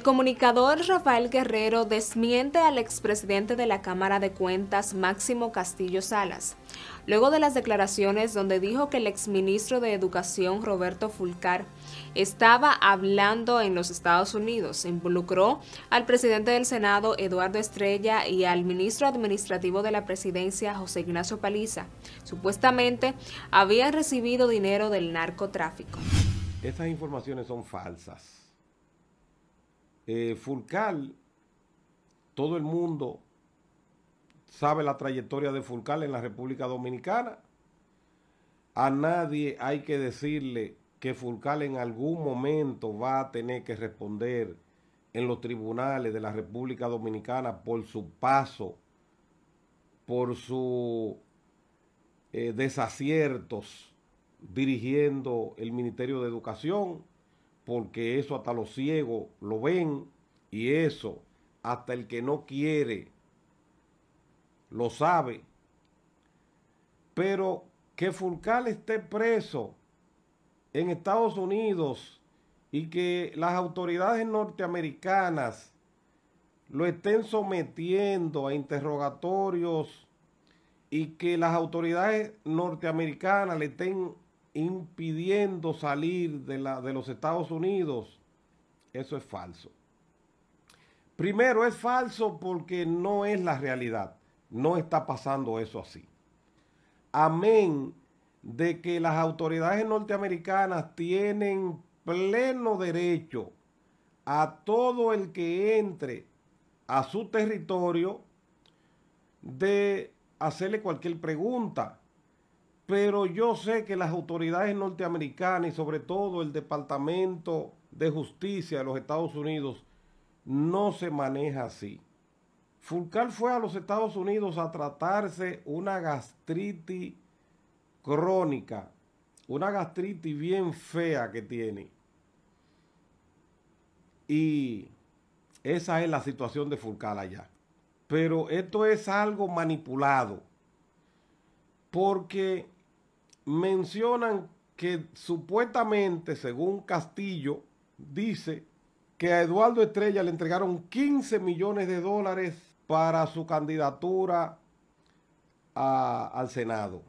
El comunicador Rafael Guerrero desmiente al expresidente de la Cámara de Cuentas, Máximo Castillo Salas, luego de las declaraciones donde dijo que el exministro de Educación, Roberto Fulcar, estaba hablando en los Estados Unidos. Involucró al presidente del Senado, Eduardo Estrella, y al ministro administrativo de la presidencia, José Ignacio Paliza. Supuestamente habían recibido dinero del narcotráfico. Estas informaciones son falsas eh, Fulcal, todo el mundo sabe la trayectoria de Fulcal en la República Dominicana. A nadie hay que decirle que Fulcal en algún momento va a tener que responder en los tribunales de la República Dominicana por su paso, por sus eh, desaciertos dirigiendo el Ministerio de Educación porque eso hasta los ciegos lo ven y eso hasta el que no quiere lo sabe. Pero que Fulcal esté preso en Estados Unidos y que las autoridades norteamericanas lo estén sometiendo a interrogatorios y que las autoridades norteamericanas le estén impidiendo salir de, la, de los Estados Unidos, eso es falso. Primero, es falso porque no es la realidad. No está pasando eso así. Amén de que las autoridades norteamericanas tienen pleno derecho a todo el que entre a su territorio de hacerle cualquier pregunta pero yo sé que las autoridades norteamericanas y sobre todo el Departamento de Justicia de los Estados Unidos no se maneja así. Fulcal fue a los Estados Unidos a tratarse una gastritis crónica, una gastritis bien fea que tiene. Y esa es la situación de Fulcal allá. Pero esto es algo manipulado, porque mencionan que supuestamente, según Castillo, dice que a Eduardo Estrella le entregaron 15 millones de dólares para su candidatura al Senado.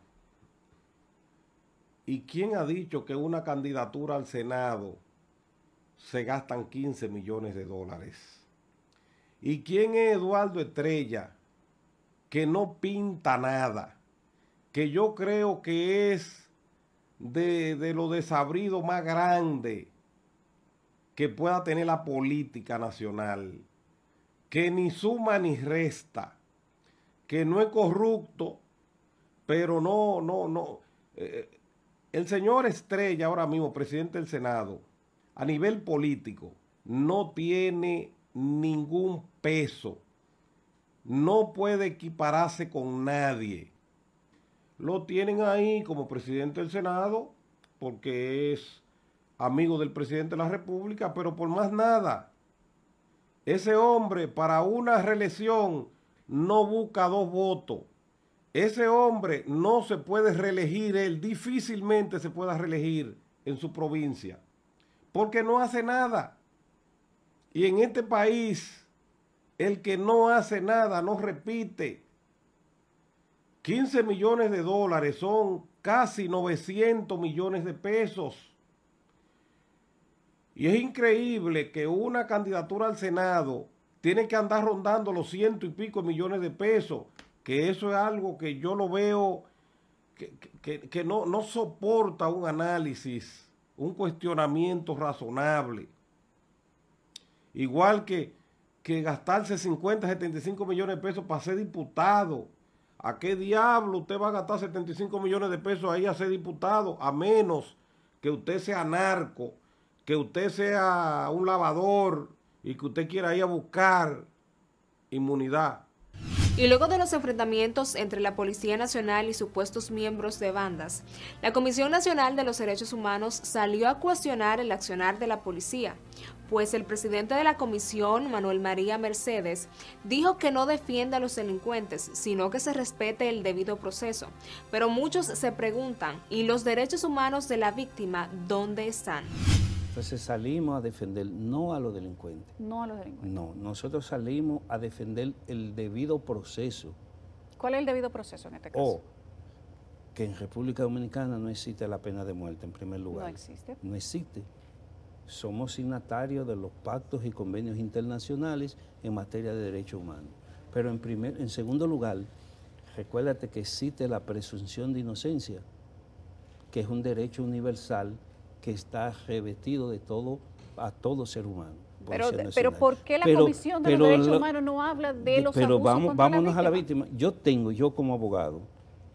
¿Y quién ha dicho que una candidatura al Senado se gastan 15 millones de dólares? ¿Y quién es Eduardo Estrella que no pinta nada? que yo creo que es de, lo desabrido más grande que pueda tener la política nacional, que ni suma ni resta, que no es corrupto, pero no, no, no. Eh, el señor Estrella ahora mismo, presidente del Senado, a nivel político, no tiene ningún peso, no puede equipararse con nadie. Lo tienen ahí como presidente del Senado porque es amigo del presidente de la República, pero por más nada. Ese hombre para una reelección no busca dos votos. Ese hombre no se puede reelegir, él difícilmente se pueda reelegir en su provincia, porque no hace nada. Y en este país, el que no hace nada, no repite, 15 millones de dólares son casi 900 millones de pesos. Y es increíble que una candidatura al Senado tiene que andar rondando los ciento y pico millones de pesos, que eso es algo que yo lo veo que, no, soporta un análisis, un cuestionamiento razonable. Igual que, que gastarse 50, 75 millones de pesos para ser diputado ¿A qué diablo usted va a gastar 75 millones de pesos ahí a ser diputado? A menos que usted sea narco, que usted sea un lavador y que usted quiera ir a buscar inmunidad. Y luego de los enfrentamientos entre la Policía Nacional y supuestos miembros de bandas, la Comisión Nacional de los Derechos Humanos salió a cuestionar el accionar de la policía, pues el presidente de la comisión, Manuel María Mercedes, dijo que no defienda a los delincuentes, sino que se respete el debido proceso. Pero muchos se preguntan, ¿y los derechos humanos de la víctima dónde están? Entonces salimos a defender no a los delincuentes. No a los delincuentes. No, nosotros salimos a defender el debido proceso. ¿Cuál es el debido proceso en este caso? que en República Dominicana no existe la pena de muerte en primer lugar. No existe. No existe. Somos signatarios de los pactos y convenios internacionales en materia de derechos humanos. Pero en, primer, en segundo lugar, recuérdate que existe la presunción de inocencia, que es un derecho universal que está revestido de todo a todo ser humano. Pero, pero ¿por qué la Comisión de los Derechos Humanos no habla de los pero abusos vamos, vámonos a la víctima. Yo tengo, yo como abogado,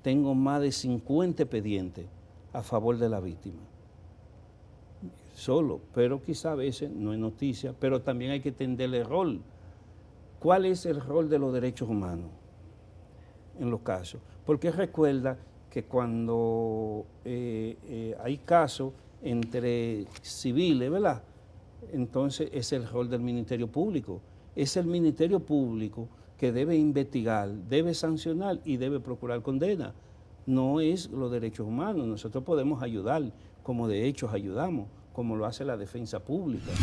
tengo más de 50 expedientes a favor de la víctima. Solo, pero quizá a veces no es noticia, pero también hay que entender el rol. ¿Cuál es el rol de los derechos humanos en los casos? Porque recuerda que cuando eh, eh, hay casos entre civiles, ¿verdad? Entonces es el rol del Ministerio Público. Es el Ministerio Público que debe investigar, debe sancionar y debe procurar condena. No es los derechos humanos. Nosotros podemos ayudar, como de hecho ayudamos, como lo hace la defensa pública.